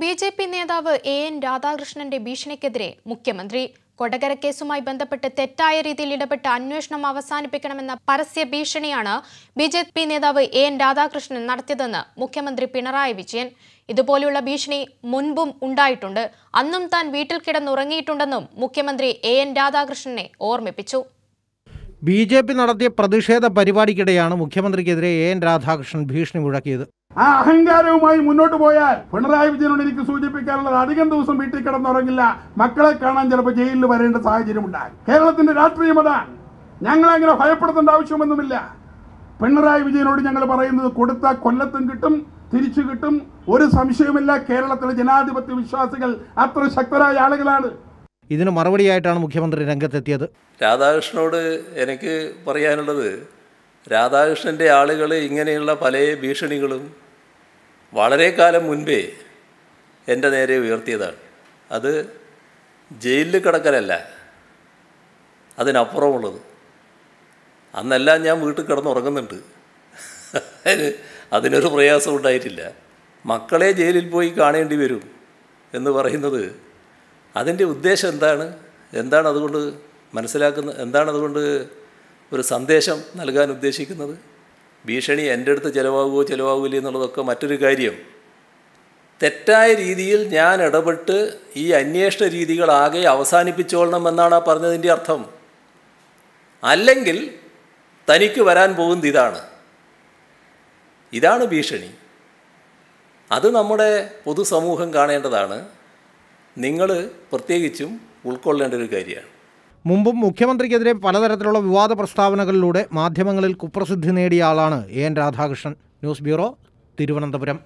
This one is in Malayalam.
ബി ജെ പി നേതാവ് എ എൻ രാധാകൃഷ്ണന്റെ ഭീഷണിക്കെതിരെ മുഖ്യമന്ത്രി കൊടകര കേസുമായി ബന്ധപ്പെട്ട് തെറ്റായ രീതിയിൽ ഇടപെട്ട് അന്വേഷണം അവസാനിപ്പിക്കണമെന്ന പരസ്യ ഭീഷണിയാണ് ബി ജെ പി നേതാവ് എ എൻ രാധാകൃഷ്ണൻ നടത്തിയതെന്ന് മുഖ്യമന്ത്രി പിണറായി വിജയൻ ഇതുപോലെയുള്ള ഭീഷണി മുൻപും ഉണ്ടായിട്ടുണ്ട് അന്നും താൻ വീട്ടിൽ കിടന്നുറങ്ങിയിട്ടുണ്ടെന്നും മുഖ്യമന്ത്രി എ എൻ രാധാകൃഷ്ണനെ ഓർമ്മിപ്പിച്ചു ബി ജെ പി നടത്തിയ പ്രതിഷേധ പരിപാടിക്കിടെയാണ് മുഖ്യമന്ത്രിക്കെതിരെ എ എൻ രാധാകൃഷ്ണൻ ഭീഷണി മുഴക്കിയത് ആ അഹങ്കാരവുമായി മുന്നോട്ട് പോയാൽ പിണറായി വിജയനോട് എനിക്ക് സൂചിപ്പിക്കാനുള്ളത് അധികം ദിവസം വീട്ടിൽ കിടന്നുറങ്ങില്ല മക്കളെ കാണാൻ ചിലപ്പോൾ ജയിലിൽ വരേണ്ട സാഹചര്യമുണ്ടായി കേരളത്തിന്റെ രാഷ്ട്രീയം അതാണ് ഞങ്ങളങ്ങനെ ഭയപ്പെടുത്തേണ്ട ആവശ്യമൊന്നുമില്ല പിണറായി വിജയനോട് ഞങ്ങൾ പറയുന്നത് കൊടുത്ത കൊല്ലത്തും കിട്ടും തിരിച്ചു കിട്ടും ഒരു സംശയവുമില്ല കേരളത്തിലെ ജനാധിപത്യ വിശ്വാസികൾ അത്ര ശക്തരായ ആളുകളാണ് ഇതിന് മറുപടിയായിട്ടാണ് മുഖ്യമന്ത്രി രംഗത്തെത്തിയത് രാധാകൃഷ്ണനോട് എനിക്ക് പറയാനുള്ളത് രാധാകൃഷ്ണൻ്റെ ആളുകൾ ഇങ്ങനെയുള്ള പല ഭീഷണികളും വളരെ കാലം മുൻപേ എൻ്റെ നേരെ ഉയർത്തിയതാണ് അത് ജയിലിൽ കിടക്കലല്ല അതിനപ്പുറമുള്ളത് അന്നെല്ലാം ഞാൻ വീട്ടിൽ കിടന്നുറങ്ങുന്നുണ്ട് അതിനൊരു പ്രയാസം ഉണ്ടായിട്ടില്ല മക്കളെ ജയിലിൽ പോയി കാണേണ്ടി വരും എന്ന് പറയുന്നത് അതിൻ്റെ ഉദ്ദേശം എന്താണ് എന്താണ് അതുകൊണ്ട് മനസ്സിലാക്കുന്ന എന്താണ് അതുകൊണ്ട് ഒരു സന്ദേശം നൽകാൻ ഉദ്ദേശിക്കുന്നത് ഭീഷണി എൻ്റെ അടുത്ത് ചിലവാകുമോ ചിലവാകില്ലേ എന്നുള്ളതൊക്കെ മറ്റൊരു കാര്യം തെറ്റായ രീതിയിൽ ഞാൻ ഇടപെട്ട് ഈ അന്വേഷണ രീതികളാകെ അവസാനിപ്പിച്ചോളണം എന്നാണ് ആ പറഞ്ഞതിൻ്റെ അർത്ഥം അല്ലെങ്കിൽ തനിക്ക് വരാൻ പോകുന്നത് ഇതാണ് ഇതാണ് ഭീഷണി അത് നമ്മുടെ പൊതുസമൂഹം കാണേണ്ടതാണ് നിങ്ങൾ പ്രത്യേകിച്ചും ഉൾക്കൊള്ളേണ്ട ഒരു കാര്യമാണ് മുമ്പും മുഖ്യമന്ത്രിക്കെതിരെ പലതരത്തിലുള്ള വിവാദ പ്രസ്താവനകളിലൂടെ മാധ്യമങ്ങളിൽ കുപ്രസിദ്ധി നേടിയ ആളാണ് N Radhakrishnan news bureau Thiruvananthapuram